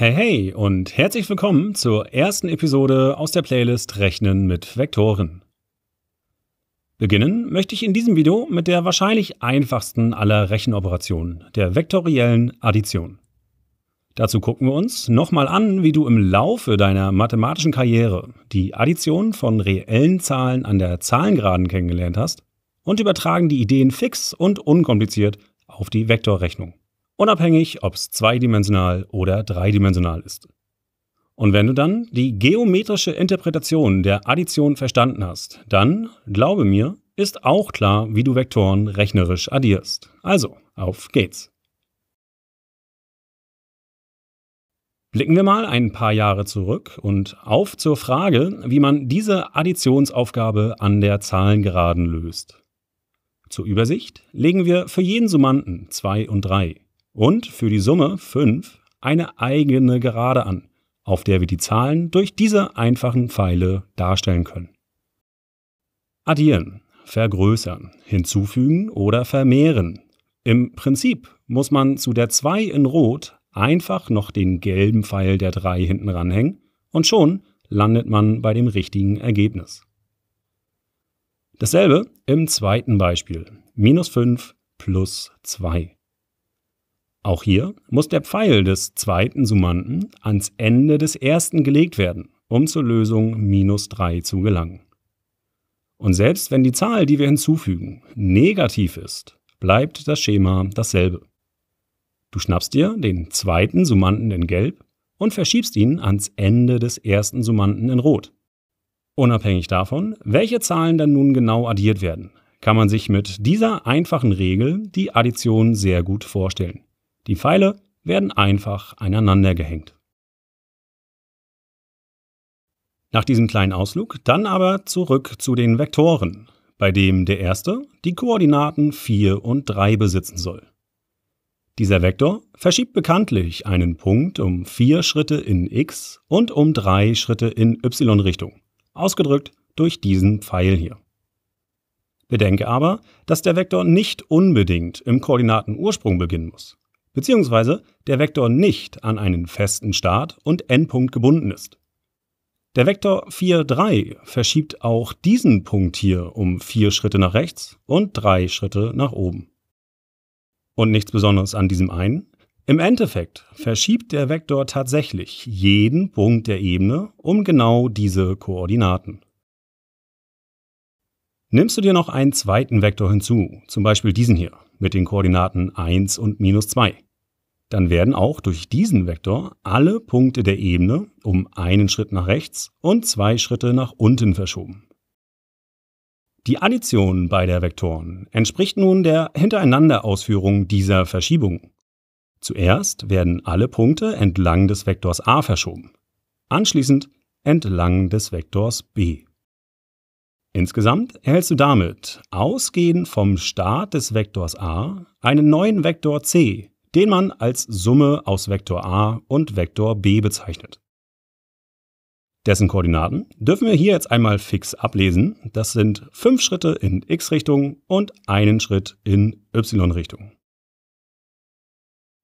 Hey hey und herzlich willkommen zur ersten Episode aus der Playlist Rechnen mit Vektoren. Beginnen möchte ich in diesem Video mit der wahrscheinlich einfachsten aller Rechenoperationen, der vektoriellen Addition. Dazu gucken wir uns nochmal an, wie du im Laufe deiner mathematischen Karriere die Addition von reellen Zahlen an der Zahlengeraden kennengelernt hast und übertragen die Ideen fix und unkompliziert auf die Vektorrechnung unabhängig, ob es zweidimensional oder dreidimensional ist. Und wenn du dann die geometrische Interpretation der Addition verstanden hast, dann, glaube mir, ist auch klar, wie du Vektoren rechnerisch addierst. Also, auf geht's! Blicken wir mal ein paar Jahre zurück und auf zur Frage, wie man diese Additionsaufgabe an der Zahlengeraden löst. Zur Übersicht legen wir für jeden Summanden 2 und 3 und für die Summe 5 eine eigene Gerade an, auf der wir die Zahlen durch diese einfachen Pfeile darstellen können. Addieren, vergrößern, hinzufügen oder vermehren. Im Prinzip muss man zu der 2 in Rot einfach noch den gelben Pfeil der 3 hinten ranhängen und schon landet man bei dem richtigen Ergebnis. Dasselbe im zweiten Beispiel. Minus 5 plus 2. Auch hier muss der Pfeil des zweiten Summanden ans Ende des ersten gelegt werden, um zur Lösung minus 3 zu gelangen. Und selbst wenn die Zahl, die wir hinzufügen, negativ ist, bleibt das Schema dasselbe. Du schnappst dir den zweiten Summanden in Gelb und verschiebst ihn ans Ende des ersten Summanden in Rot. Unabhängig davon, welche Zahlen dann nun genau addiert werden, kann man sich mit dieser einfachen Regel die Addition sehr gut vorstellen. Die Pfeile werden einfach aneinander gehängt. Nach diesem kleinen Ausflug dann aber zurück zu den Vektoren, bei dem der erste die Koordinaten 4 und 3 besitzen soll. Dieser Vektor verschiebt bekanntlich einen Punkt um 4 Schritte in x und um 3 Schritte in y-Richtung, ausgedrückt durch diesen Pfeil hier. Bedenke aber, dass der Vektor nicht unbedingt im Koordinatenursprung beginnen muss beziehungsweise der Vektor nicht an einen festen Start und Endpunkt gebunden ist. Der Vektor 4,3 verschiebt auch diesen Punkt hier um 4 Schritte nach rechts und 3 Schritte nach oben. Und nichts Besonderes an diesem einen. Im Endeffekt verschiebt der Vektor tatsächlich jeden Punkt der Ebene um genau diese Koordinaten. Nimmst du dir noch einen zweiten Vektor hinzu, zum Beispiel diesen hier mit den Koordinaten 1 und minus 2, dann werden auch durch diesen Vektor alle Punkte der Ebene um einen Schritt nach rechts und zwei Schritte nach unten verschoben. Die Addition beider Vektoren entspricht nun der Hintereinanderausführung dieser Verschiebungen. Zuerst werden alle Punkte entlang des Vektors a verschoben, anschließend entlang des Vektors b. Insgesamt erhältst du damit, ausgehend vom Start des Vektors a, einen neuen Vektor c, den man als Summe aus Vektor a und Vektor b bezeichnet. Dessen Koordinaten dürfen wir hier jetzt einmal fix ablesen. Das sind fünf Schritte in x-Richtung und einen Schritt in y-Richtung.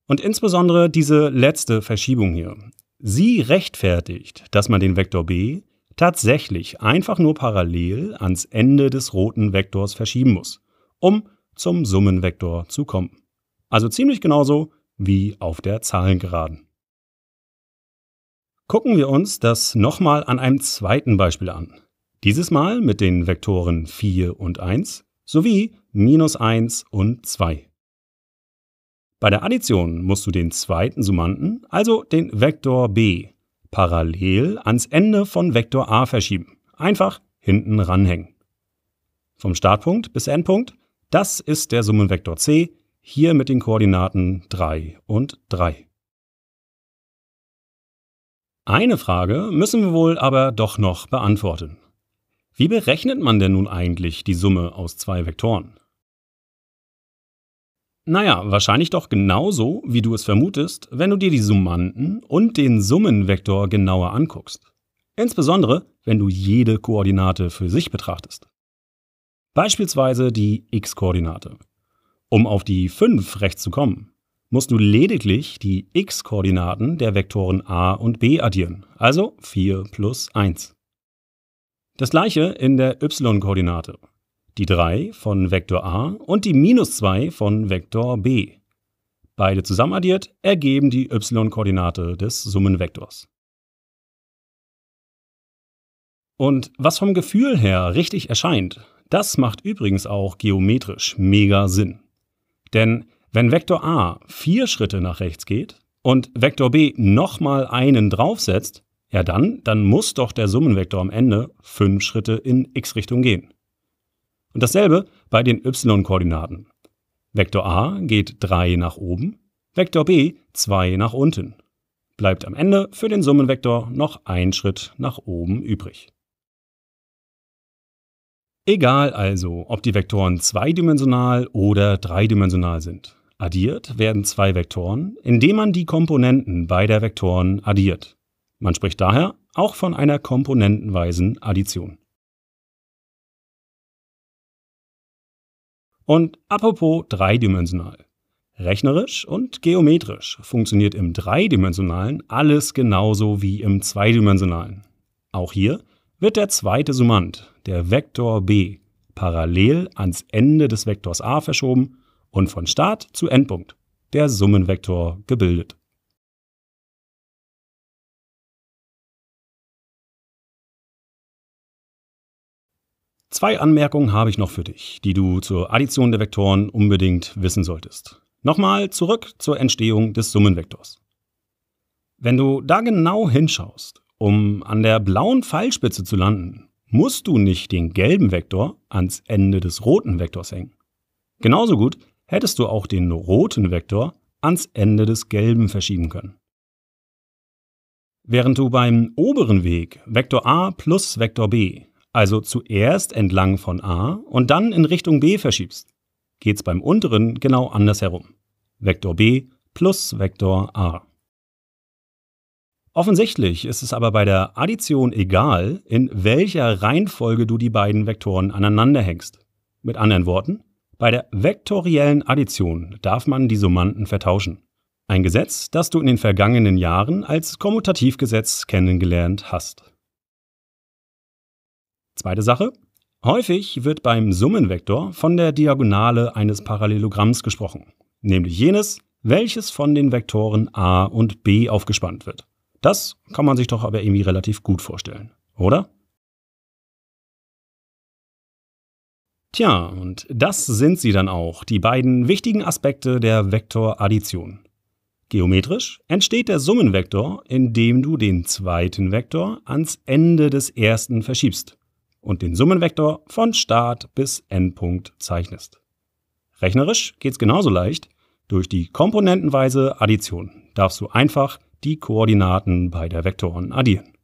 Und insbesondere diese letzte Verschiebung hier. Sie rechtfertigt, dass man den Vektor b tatsächlich einfach nur parallel ans Ende des roten Vektors verschieben muss, um zum Summenvektor zu kommen. Also ziemlich genauso wie auf der Zahlengeraden. Gucken wir uns das nochmal an einem zweiten Beispiel an. Dieses Mal mit den Vektoren 4 und 1 sowie minus 1 und 2. Bei der Addition musst du den zweiten Summanden, also den Vektor b, parallel ans Ende von Vektor a verschieben. Einfach hinten ranhängen. Vom Startpunkt bis Endpunkt, das ist der Summenvektor c, hier mit den Koordinaten 3 und 3. Eine Frage müssen wir wohl aber doch noch beantworten. Wie berechnet man denn nun eigentlich die Summe aus zwei Vektoren? Naja, wahrscheinlich doch genauso, wie du es vermutest, wenn du dir die Summanden und den Summenvektor genauer anguckst. Insbesondere, wenn du jede Koordinate für sich betrachtest. Beispielsweise die x-Koordinate. Um auf die 5 rechts zu kommen, musst du lediglich die x-Koordinaten der Vektoren a und b addieren, also 4 plus 1. Das gleiche in der y-Koordinate die 3 von Vektor a und die minus 2 von Vektor b. Beide zusammenaddiert ergeben die y-Koordinate des Summenvektors. Und was vom Gefühl her richtig erscheint, das macht übrigens auch geometrisch mega Sinn. Denn wenn Vektor a vier Schritte nach rechts geht und Vektor b nochmal einen draufsetzt, ja dann, dann muss doch der Summenvektor am Ende fünf Schritte in x-Richtung gehen. Und dasselbe bei den y-Koordinaten. Vektor a geht 3 nach oben, Vektor b 2 nach unten. Bleibt am Ende für den Summenvektor noch ein Schritt nach oben übrig. Egal also, ob die Vektoren zweidimensional oder dreidimensional sind. Addiert werden zwei Vektoren, indem man die Komponenten beider Vektoren addiert. Man spricht daher auch von einer komponentenweisen Addition. Und apropos dreidimensional. Rechnerisch und geometrisch funktioniert im dreidimensionalen alles genauso wie im zweidimensionalen. Auch hier wird der zweite Summand, der Vektor b, parallel ans Ende des Vektors a verschoben und von Start zu Endpunkt, der Summenvektor, gebildet. Zwei Anmerkungen habe ich noch für dich, die du zur Addition der Vektoren unbedingt wissen solltest. Nochmal zurück zur Entstehung des Summenvektors. Wenn du da genau hinschaust, um an der blauen Pfeilspitze zu landen, musst du nicht den gelben Vektor ans Ende des roten Vektors hängen. Genauso gut hättest du auch den roten Vektor ans Ende des gelben verschieben können. Während du beim oberen Weg Vektor a plus Vektor b also zuerst entlang von A und dann in Richtung B verschiebst, geht's beim unteren genau andersherum. Vektor B plus Vektor A. Offensichtlich ist es aber bei der Addition egal, in welcher Reihenfolge du die beiden Vektoren aneinander hängst. Mit anderen Worten, bei der vektoriellen Addition darf man die Summanden vertauschen. Ein Gesetz, das du in den vergangenen Jahren als Kommutativgesetz kennengelernt hast. Zweite Sache. Häufig wird beim Summenvektor von der Diagonale eines Parallelogramms gesprochen, nämlich jenes, welches von den Vektoren a und b aufgespannt wird. Das kann man sich doch aber irgendwie relativ gut vorstellen, oder? Tja, und das sind sie dann auch, die beiden wichtigen Aspekte der Vektoraddition. Geometrisch entsteht der Summenvektor, indem du den zweiten Vektor ans Ende des ersten verschiebst und den Summenvektor von Start bis Endpunkt zeichnest. Rechnerisch geht es genauso leicht. Durch die komponentenweise Addition darfst du einfach die Koordinaten beider Vektoren addieren.